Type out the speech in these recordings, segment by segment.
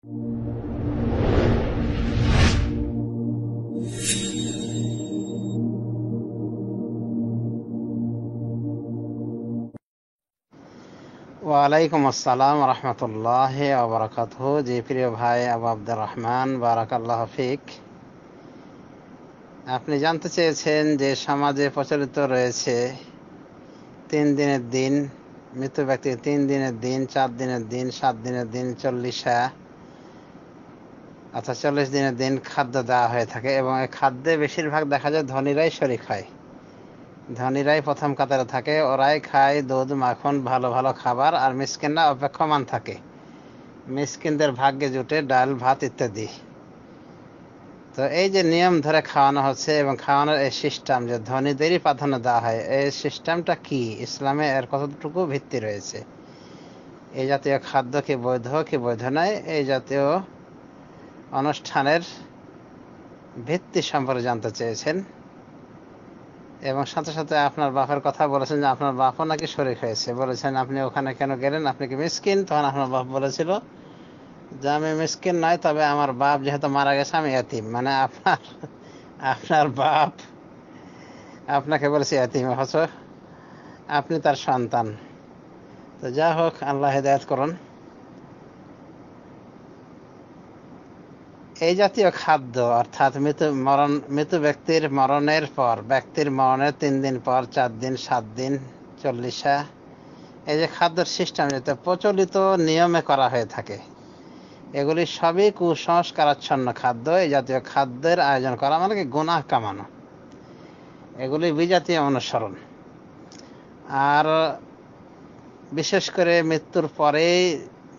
ওয়ালাইকুম আসসালাম রহমতুল্লাহ আবরাকাত যে প্রিয় ভাই আবু আব্দুর রহমান বারাকাল্লাহ ফিক আপনি জানতে চেয়েছেন যে সমাজে প্রচলিত রয়েছে তিন দিনের দিন মৃত্যু ব্যক্তির তিন দিনের দিন চার দিনের দিন সাত দিনের দিন চল্লিশা আচ্ছা চল্লিশ দিনের দিন খাদ্য দেওয়া হয়ে থাকে এবং এই খাদ্যে বেশিরভাগ দেখা যায় ধনীরাই শরিক হয় ধনীরাই প্রথম কাতারে থাকে ওরাই খায় দুধ মাখন ভালো ভালো খাবার আর মিসকিনরা অপেক্ষমান থাকে মিসকিনদের ভাগ্যে জুটে ডাল ভাত ইত্যাদি তো এই যে নিয়ম ধরে খাওয়ানো হচ্ছে এবং খাওয়ানোর এই সিস্টেম যে ধনীদেরই প্রাধান্য দেওয়া হয় এই সিস্টেমটা কি ইসলামে এর কতটুকু ভিত্তি রয়েছে এই জাতীয় খাদ্য কি বৈধ কি বৈধ নয় এই জাতীয় অনুষ্ঠানের ভিত্তি সম্পর্কে জানতে চেয়েছেন এবং সাথে সাথে আপনার বাপের কথা বলেছেন যে আপনার বাপও নাকি শরিক হয়েছে বলেছেন আপনি ওখানে কেন গেলেন আপনি কি মিসকিন তখন আপনার বাপ বলেছিল যে আমি মিসকিন নয় তবে আমার বাপ যেহেতু মারা গেছে আমি এতিম মানে আপনার আপনার বাপ আপনাকে বলেছে এতিম অথচ আপনি তার সন্তান তো যা হোক আল্লাহ হেদায়ত করুন এই জাতীয় খাদ্য অর্থাৎ মৃত মরণ মৃত ব্যক্তির মরণের পর ব্যক্তির মরণের তিন দিন পর চার দিন সাত দিন চল্লিশা এই যে খাদ্যের সিস্টেম যেটা প্রচলিত নিয়মে করা হয়ে থাকে এগুলি সবই কুসংস্কারাচ্ছন্ন খাদ্য এই জাতীয় খাদ্যের আয়োজন করা মানে কি গুণাহ কামানো এগুলি বিজাতীয় অনুসরণ আর বিশেষ করে মৃত্যুর পরেই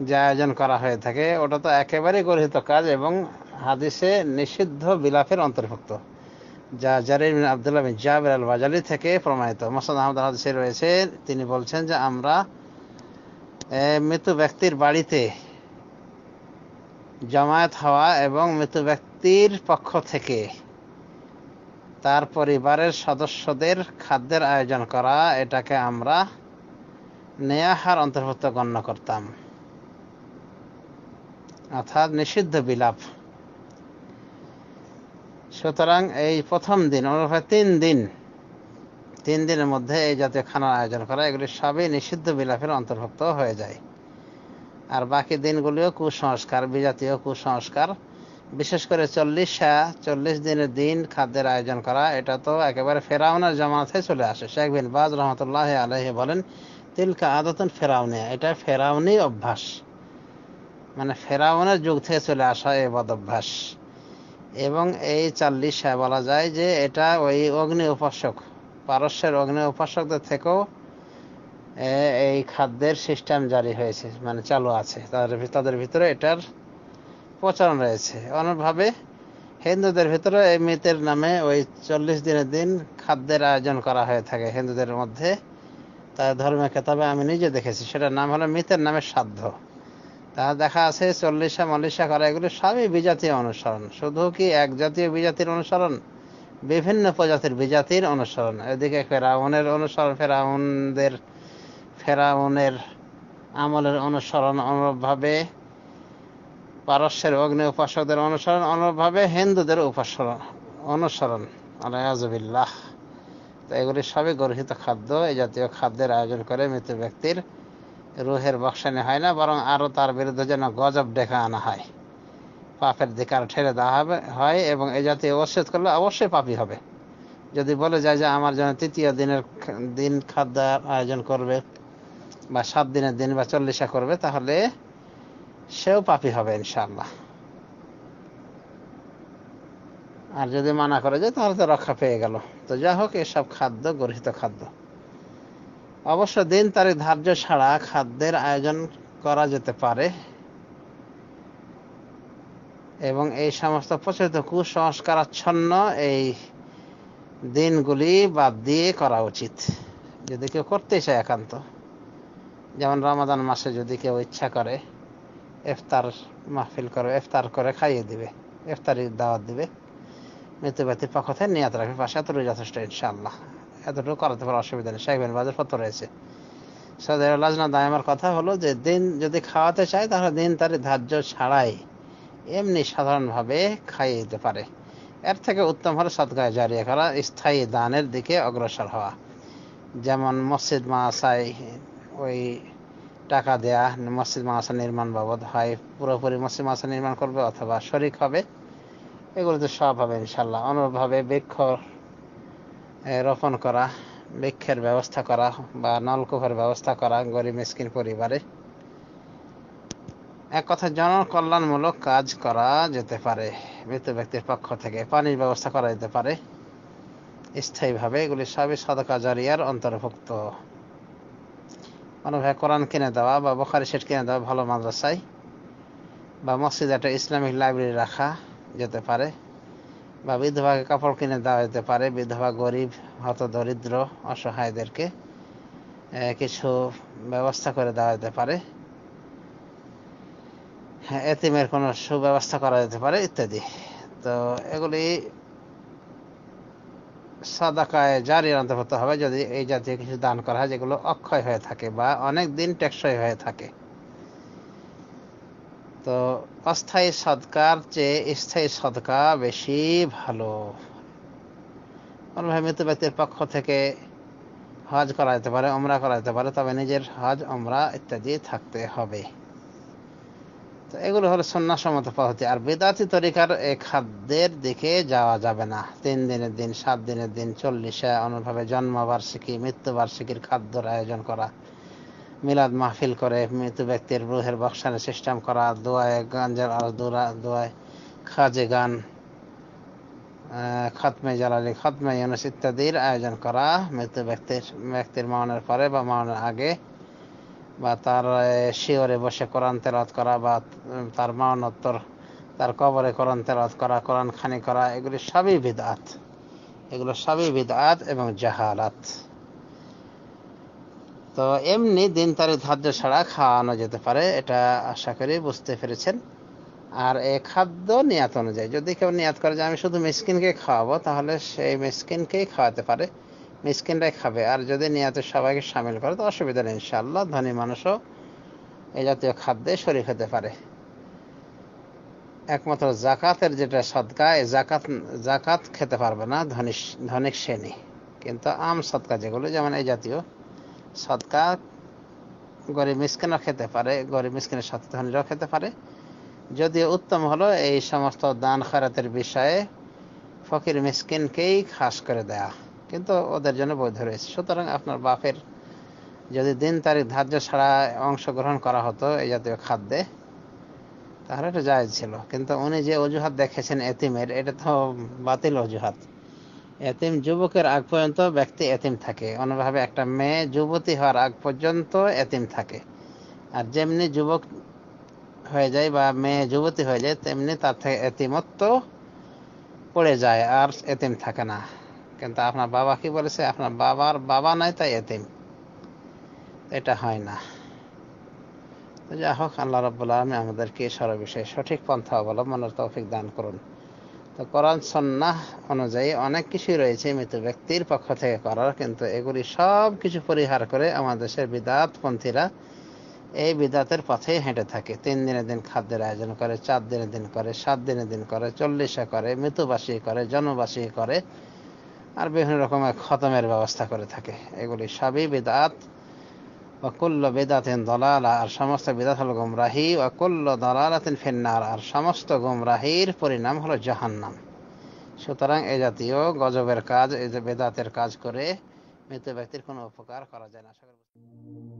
যে আয়োজন করা হয়ে থাকে ওটা তো একেবারেই গর্হিত কাজ এবং হাদিসে নিষিদ্ধ বিলাপের অন্তর্ভুক্ত যা জারির আবদুল্লাহ বিন জাবির আল বাজালি থেকে প্রমাণিত মোসাদ আহমদ হাদিসে রয়েছে তিনি বলছেন যে আমরা মৃত ব্যক্তির বাড়িতে জমায়েত হওয়া এবং মৃত ব্যক্তির পক্ষ থেকে তার পরিবারের সদস্যদের খাদ্যের আয়োজন করা এটাকে আমরা নেয়াহার অন্তর্ভুক্ত গণ্য করতাম অর্থাৎ নিষিদ্ধ বিলাপ সুতরাং এই প্রথম দিন অনুরূপে তিন দিন তিন দিনের মধ্যে এই জাতীয় খানার আয়োজন করা এগুলি সবই নিষিদ্ধ বিলাপের অন্তর্ভুক্ত হয়ে যায় আর বাকি দিনগুলিও কুসংস্কার বিজাতীয় কুসংস্কার বিশেষ করে চল্লিশ চল্লিশ দিনের দিন খাদ্যের আয়োজন করা এটা তো একেবারে ফেরাউনের জমাতে চলে আসে শেখ বিন বাজ রহমতুল্লাহ আলহি বলেন তিলকা আদতন ফেরাউনিয়া এটা ফেরাউনি অভ্যাস মানে ফেরাউনের যুগ থেকে চলে আসা এই বদ অভ্যাস এবং এই চাল্লিশা হ্যাঁ বলা যায় যে এটা ওই অগ্নি উপাসক পারস্যের অগ্নি উপাসকদের থেকেও এই খাদ্যের সিস্টেম জারি হয়েছে মানে চালু আছে তাদের তাদের ভিতরে এটার প্রচলন রয়েছে অনেকভাবে হিন্দুদের ভিতরে এই মৃতের নামে ওই চল্লিশ দিনের দিন খাদ্যের আয়োজন করা হয়ে থাকে হিন্দুদের মধ্যে তার ধর্মের কেতাবে আমি নিজে দেখেছি সেটার নাম হলো মৃতের নামে সাধ্য তার দেখা আছে চল্লিশা মল্লিশা করা এগুলো সবই বিজাতীয় অনুসরণ শুধু কি এক জাতীয় বিজাতির অনুসরণ বিভিন্ন প্রজাতির বিজাতির অনুসরণ এদিকে ফেরাউনের অনুসরণ ফেরাউনদের ফেরাউনের আমলের অনুসরণ অনুরূপভাবে পারস্যের অগ্নি উপাসকদের অনুসরণ অনুরূপভাবে হিন্দুদের উপাসরণ অনুসরণ আলহাজবিল্লাহ তো এগুলি সবই গর্হিত খাদ্য এই জাতীয় খাদ্যের আয়োজন করে মৃত ব্যক্তির রুহের বক্সানি হয় না বরং আরও তার বিরুদ্ধে যেন গজব ডেকে আনা হয় পাপের দিকার ঠেলে দেওয়া হবে হয় এবং এ জাতীয় অবশ্যত করলে অবশ্যই পাপি হবে যদি বলে যায় যে আমার যেন তৃতীয় দিনের দিন খাদ্য আয়োজন করবে বা সাত দিনের দিন বা চল্লিশা করবে তাহলে সেও পাপি হবে ইনশাল্লাহ আর যদি মানা করে যায় তাহলে তো রক্ষা পেয়ে গেল তো যা হোক এসব খাদ্য গরহিত খাদ্য অবশ্য দিন তারিখ ধার্য ছাড়া খাদ্যের আয়োজন করা যেতে পারে এবং এই সমস্ত প্রচলিত কুসংস্কারাচ্ছন্ন এই দিনগুলি বাদ দিয়ে করা উচিত যদি কেউ করতে চায় একান্ত যেমন রমাদান মাসে যদি কেউ ইচ্ছা করে ইফতার মাহফিল করে ইফতার করে খাইয়ে দিবে ইফতারি দাওয়াত দিবে মৃত্যুব্যক্তির পক্ষ থেকে নিয়াত রাখবে পাশে তো যথেষ্ট ইনশাআল্লাহ এতটুকু করাতে পারার অসুবিধা নেই সাহেব বাজার পত্র রয়েছে লাজনা দায়ামার কথা হলো যে দিন যদি খাওয়াতে চায় তাহলে দিন তার ধার্য ছাড়াই এমনি সাধারণভাবে খাইয়ে দিতে পারে এর থেকে উত্তম হলো সৎকায় জারিয়া করা স্থায়ী দানের দিকে অগ্রসর হওয়া যেমন মসজিদ মাসাই ওই টাকা দেয়া মসজিদ মাসা নির্মাণ বাবদ হয় পুরোপুরি মসজিদ মাসা নির্মাণ করবে অথবা শরিক হবে এগুলোতে সব হবে ইনশাল্লাহ অনুরূপভাবে বৃক্ষ রোপণ করা বৃক্ষের ব্যবস্থা করা বা নলকূপের ব্যবস্থা করা গরিব মিসকিন পরিবারে এক কথা জনকল্যাণমূলক কাজ করা যেতে পারে মৃত ব্যক্তির পক্ষ থেকে পানির ব্যবস্থা করা যেতে পারে স্থায়ীভাবে এগুলি সবই সদকা জারিয়ার অন্তর্ভুক্ত ভাই কোরআন কিনে দেওয়া বা বোখারি সেট কিনে দেওয়া ভালো মাদ্রাসায় বা মসজিদ একটা ইসলামিক লাইব্রেরি রাখা যেতে পারে বা বিধবাকে কাপড় কিনে দেওয়া যেতে পারে বিধবা গরিব হত দরিদ্র অসহায়দেরকে কিছু ব্যবস্থা করে দেওয়া যেতে পারে হ্যাঁ, এতিমের কোন সুব্যবস্থা করা যেতে পারে ইত্যাদি তো এগুলি সাদাকায় জারি অন্তর্ভুক্ত হবে যদি এই জাতীয় কিছু দান করা হয় যেগুলো অক্ষয় হয়ে থাকে বা অনেক দিন টেকসই হয়ে থাকে তো অস্থায়ী সৎকার চেয়ে স্থায়ী সৎকার বেশি ভালো মৃত ব্যক্তির পক্ষ থেকে হজ করা যেতে পারে অমরা করা যেতে পারে তবে নিজের হজ অমরা ইত্যাদি থাকতে হবে তো এগুলো হলো সন্ন্যাসমত পদ্ধতি আর বেদাতি তরিকার এই খাদ্যের দিকে যাওয়া যাবে না তিন দিনের দিন সাত দিনের দিন চল্লিশে অনুভাবে জন্মবার্ষিকী মৃত্যুবার্ষিকীর খাদ্যর আয়োজন করা মিলাদ মাহফিল করে মৃত ব্যক্তির রুহের বক্সানের সিস্টেম করা দোয়ায় গাঞ্জার আর দোয়া দোয়ায় খাজে গান খাতমে জালালি খাতমে ইউনুস ইত্যাদির আয়োজন করা মৃত ব্যক্তির ব্যক্তির মাওনের পরে বা মাওনের আগে বা তার শিওরে বসে কোরআন তেলাত করা বা তার মাওনোত্তর তার কবরে কোরআন তেলাত করা কোরআন খানি করা এগুলি সবই বিদআত এগুলো সবই বিদআত এবং জাহালাত তো এমনি দিন তারিখ ধার্য ছাড়া খাওয়ানো যেতে পারে এটা আশা করি বুঝতে পেরেছেন আর এ খাদ্য নিয়াত অনুযায়ী যদি কেউ নিয়াত করে যে আমি শুধু মিসকিনকে খাওয়াবো তাহলে সেই মিসকিনকেই খাওয়াতে পারে মিসকিনরাই খাবে আর যদি নিয়াতে সবাইকে সামিল করে তো অসুবিধা নেই ইনশাল্লাহ ধনী মানুষও এই জাতীয় খাদ্যে শরীর হতে পারে একমাত্র জাকাতের যেটা সদকা এই জাকাত জাকাত খেতে পারবে না ধনী ধনী শ্রেণী কিন্তু আম সদকা যেগুলো যেমন এই জাতীয় সদকা গরিব মিসকিনও খেতে পারে গরিব মিসকিনের সত্যধনীরাও খেতে পারে যদিও উত্তম হলো এই সমস্ত দান খারাতের বিষয়ে ফকির মিসকিনকেই খাস করে দেয়া কিন্তু ওদের জন্য বৈধ রয়েছে সুতরাং আপনার বাপের যদি দিন তারিখ ধার্য ছাড়া অংশগ্রহণ করা হতো এই জাতীয় খাদ্যে তাহলে এটা জায়জ ছিল কিন্তু উনি যে অজুহাত দেখেছেন এতিমের এটা তো বাতিল অজুহাত এতিম যুবকের আগ পর্যন্ত ব্যক্তি এতিম থাকে অন্যভাবে একটা মেয়ে যুবতী হওয়ার আগ পর্যন্ত এতিম থাকে আর যেমনি যুবক হয়ে যায় বা মেয়ে যুবতী হয়ে যায় তেমনি তার থেকে এতিমত্ব পড়ে যায় আর এতিম থাকে না কিন্তু আপনার বাবা কি বলেছে আপনার বাবার বাবা নাই তাই এতিম এটা হয় না যাই হোক আল্লাহ রাবুল আমি আমাদেরকে সর্ববিষয়ে সঠিক পন্থা অবলম্বনের তৌফিক দান করুন তো কোরআন সন্ন্যাহ অনুযায়ী অনেক কিছুই রয়েছে মৃত ব্যক্তির পক্ষ থেকে করার কিন্তু এগুলি সব কিছু পরিহার করে আমাদের দেশের বিদাতপন্থীরা এই বিদাতের পথে হেঁটে থাকে তিন দিনের দিন খাদ্যের আয়োজন করে চার দিনের দিন করে সাত দিনের দিন করে চল্লিশে করে মৃতবাসী করে জনবাসী করে আর বিভিন্ন রকমের খতমের ব্যবস্থা করে থাকে এগুলি সবই বিদাত ওয়াকুল্ল বেদাতেন দলালা আর সমস্ত বেদাত হল গুমরাহি ওয়াকুল্ল দলালাতেন ফেন্নার আর সমস্ত গুমরাহির পরিণাম হলো জাহান্নাম সুতরাং এ জাতীয় গজবের কাজ এই বেদাতের কাজ করে মৃত ব্যক্তির কোনো উপকার করা যায় না